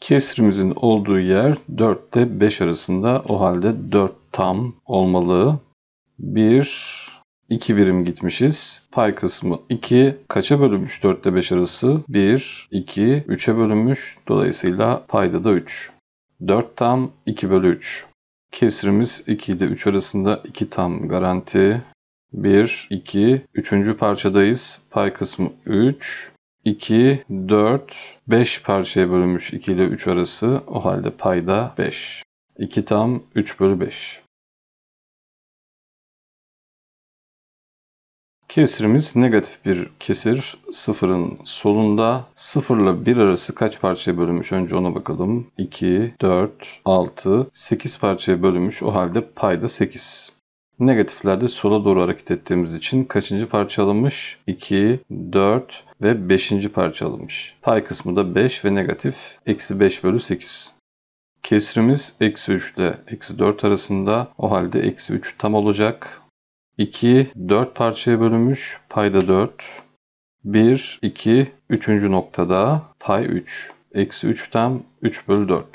Kesrimizin olduğu yer 4 ile 5 arasında. O halde 4 tam olmalı. 1, 2 birim gitmişiz. Pay kısmı 2. Kaça bölünmüş 4 ile 5 arası? 1, 2, 3'e bölünmüş. Dolayısıyla payda da 3. 4 tam 2 bölü 3. Kesrimiz 2 ile 3 arasında 2 tam garanti. 1, 2, 3. parçadayız. Pay kısmı 3. 2, 4, 5 parçaya bölünmüş 2 ile 3 arası. O halde payda 5. 2 tam 3 bölü 5. Kesirimiz negatif bir kesir. Sıfırın solunda. Sıfırla bir arası kaç parçaya bölünmüş? Önce ona bakalım. 2, 4, 6, 8 parçaya bölünmüş. O halde payda 8. Negatiflerde sola doğru hareket ettiğimiz için kaçıncı parça alınmış? 2, 4 ve 5. parça alınmış. Pay kısmı da 5 ve negatif eksi 5 bölü 8. Kesrimiz eksi 3 ile eksi 4 arasında. O halde eksi 3 tam olacak. 2, 4 parçaya bölünmüş. Payda 4. 1, 2, 3. noktada pay 3. Eksi 3 tam 3 bölü 4.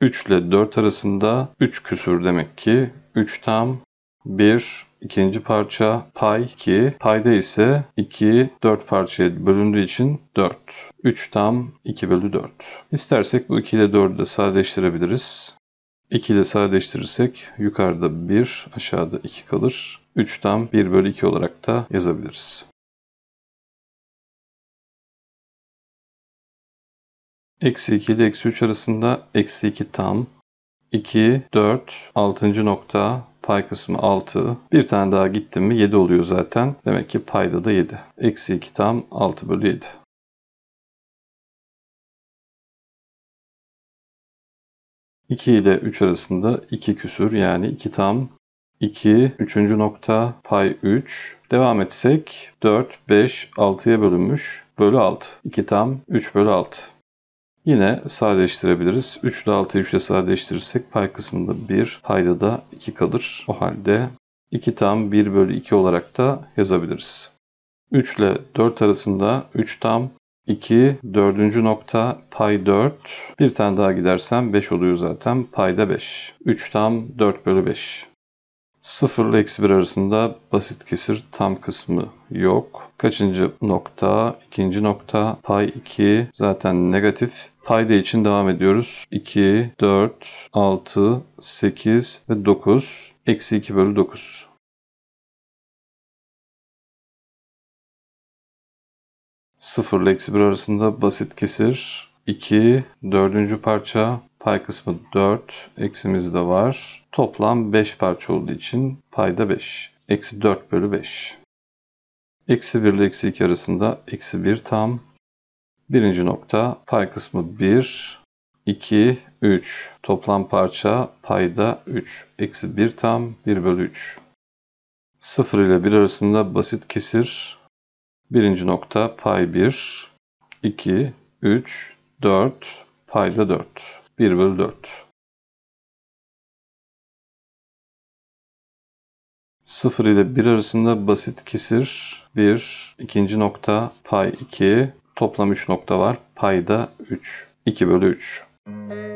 3 ile 4 arasında 3 küsür demek ki 3 tam 1 ikinci parça pay 2 payda ise 2 4 parçaya bölündüğü için 4 3 tam 2 bölü 4 İstersek bu 2 ile 4'ü de sadeleştirebiliriz 2 ile sadeleştirirsek yukarıda 1 aşağıda 2 kalır 3 tam 1 bölü 2 olarak da yazabiliriz Eksi 2 ile eksi 3 arasında eksi 2 tam 2, 4, 6. nokta pay kısmı 6. Bir tane daha gittim mi 7 oluyor zaten. Demek ki payda da 7. Eksi 2 tam 6 bölü 7. İki ile 3 arasında 2 küsür yani 2 tam 2, 3. nokta pay 3. Devam etsek 4, 5, 6'ya bölünmüş bölü 6. 2 tam 3 bölü 6. Yine sadeleştirebiliriz. 3 ile 6'yı 3 ile sadeleştirirsek pay kısmında 1, payda da 2 kalır. O halde 2 tam 1 bölü 2 olarak da yazabiliriz. 3 ile 4 arasında 3 tam 2, 4. nokta pay 4. Bir tane daha gidersem 5 oluyor zaten. Payda 5. 3 tam 4 bölü 5. 0 ile eksi 1 arasında basit kesir tam kısmı yok. Kaçıncı nokta? İkinci nokta. Pay 2 zaten negatif. Payda için devam ediyoruz. 2, 4, 6, 8 ve 9. Eksi 2 bölü 9. Sıfır ile eksi 1 arasında basit kesir. 2, dördüncü parça. Pay kısmı 4. Eksimiz de var. Toplam 5 parça olduğu için payda 5. Eksi 4 bölü 5. Eksi 1 ile eksi 2 arasında eksi 1 tam. Birinci nokta pay kısmı 1, 2, 3. Toplam parça payda 3. Eksi 1 tam 1 bölü 3. 0 ile 1 arasında basit kesir. Birinci nokta pay 1, 2, 3, 4, payda 4. 1 bölü 4. 0 ile 1 arasında basit kesir 1, ikinci nokta pay 2, Toplam 3 nokta var. Payda 3. 2 bölü 3.